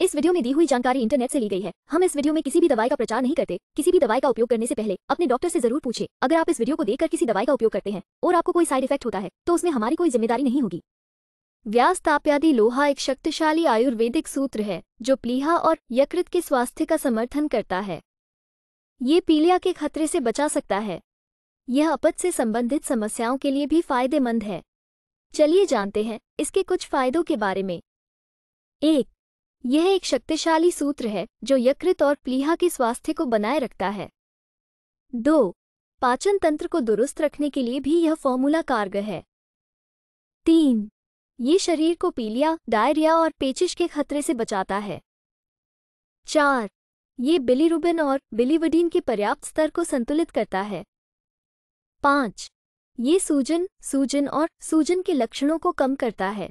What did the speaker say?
इस वीडियो में दी हुई जानकारी इंटरनेट से ली गई है हम इस वीडियो में किसी भी दवाई का प्रचार नहीं करते किसी भी दवाई का उपयोग करने से पहले अपने डॉक्टर से जरूर पूछे अगर आप इस वीडियो को देखकर किसी दवाई का उपयोग करते हैं और आपको कोई साइड इफेक्ट होता है तो उसमें हमारी कोई जिम्मेदारी नहीं होगी व्यास ताप्यादि लोहा एक शक्तिशाली आयुर्वेदिक सूत्र है जो प्लीहा और यकृत के स्वास्थ्य का समर्थन करता है ये पीलिया के खतरे से बचा सकता है यह अपत से संबंधित समस्याओं के लिए भी फायदेमंद है चलिए जानते हैं इसके कुछ फायदों के बारे में एक यह एक शक्तिशाली सूत्र है जो यकृत और प्लीहा के स्वास्थ्य को बनाए रखता है दो पाचन तंत्र को दुरुस्त रखने के लिए भी यह फॉर्मूला कारगर है तीन ये शरीर को पीलिया डायरिया और पेचिश के खतरे से बचाता है चार ये बिलीरुबिन और बिलीवडीन के पर्याप्त स्तर को संतुलित करता है पांच ये सूजन सूजन और सूजन के लक्षणों को कम करता है